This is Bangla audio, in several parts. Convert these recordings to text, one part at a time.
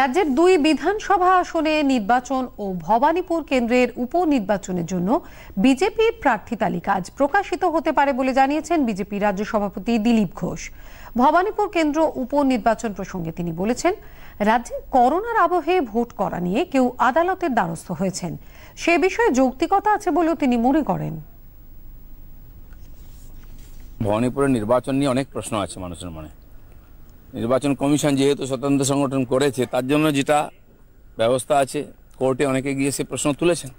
রাজ্যের দুই বিধানসভা আসনে নির্বাচন ও ভবানীপুর কেন্দ্রের উপনির্বাচনের জন্য বিজেপির প্রার্থী তালিকা আজ প্রকাশিত হতে পারে বলে জানিয়েছেন বিজেপি রাজ্য সভাপতি দিলীপ ঘোষ ভবানীপুর কেন্দ্র উপনির্বাচন প্রসঙ্গে তিনি বলেছেন রাজ্যে করোনার আবহে ভোট করা নিয়ে কেউ আদালতের দ্বারস্থ হয়েছেন সে বিষয়ে যৌক্তিকতা আছে বলেও তিনি মনে করেন ভবানীপুরের নির্বাচন নিয়ে অনেক প্রশ্ন আছে মানুষের মনে নির্বাচন কমিশন যেহেতু স্বতন্ত্র সংগঠন করেছে তার জন্য যেটা ব্যবস্থা আছে কোর্টে অনেকে গিয়ে সে প্রশ্ন তুলেছেন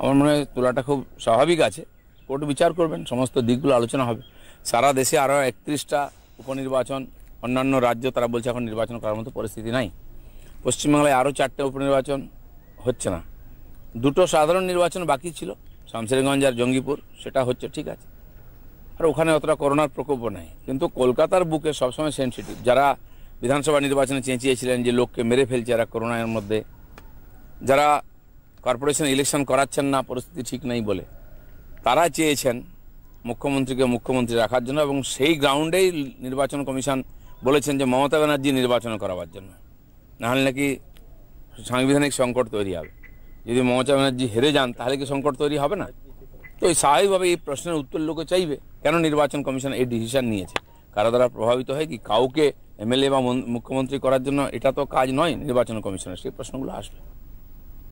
আমার মনে হয় তোলাটা খুব স্বাভাবিক আছে কোর্ট বিচার করবেন সমস্ত দিকগুলো আলোচনা হবে সারা দেশে আরও একত্রিশটা উপনির্বাচন অন্যান্য রাজ্য তারা বলছে এখন নির্বাচন করার মতো পরিস্থিতি নাই পশ্চিমবাংলায় আরও চারটে উপনির্বাচন হচ্ছে না দুটো সাধারণ নির্বাচন বাকি ছিল শামশেরগঞ্জ আর জঙ্গিপুর সেটা হচ্ছে ঠিক আছে আর ওখানে অতটা করোনার প্রকোপ নাই কিন্তু কলকাতার বুকে সবসময় সেন্সিটিভ যারা বিধানসভা নির্বাচনে চেঁচিয়েছিলেন যে লোককে মেরে ফেলছে এরা করোনার মধ্যে যারা কর্পোরেশন ইলেকশন করাচ্ছেন না পরিস্থিতি ঠিক নেই বলে তারা চেয়েছেন মুখ্যমন্ত্রীকে মুখ্যমন্ত্রী রাখার জন্য এবং সেই গ্রাউন্ডেই নির্বাচন কমিশন বলেছেন যে মমতা ব্যানার্জি নির্বাচন করাবার জন্য নাহলে নাকি সাংবিধানিক সংকট তৈরি হবে যদি মমতা ব্যানার্জি হেরে যান তাহলে কি সংকট তৈরি হবে না তো স্বাভাবিকভাবে এই প্রশ্নের উত্তর লোকে চাইবে কেন নির্বাচন কমিশন এই ডিসিশন নিয়েছে কারা দ্বারা প্রভাবিত হয় কি কাউকে এমএলএ বা মুখ্যমন্ত্রী করার জন্য এটা তো কাজ নয় নির্বাচন কমিশনের সেই প্রশ্নগুলো আসবে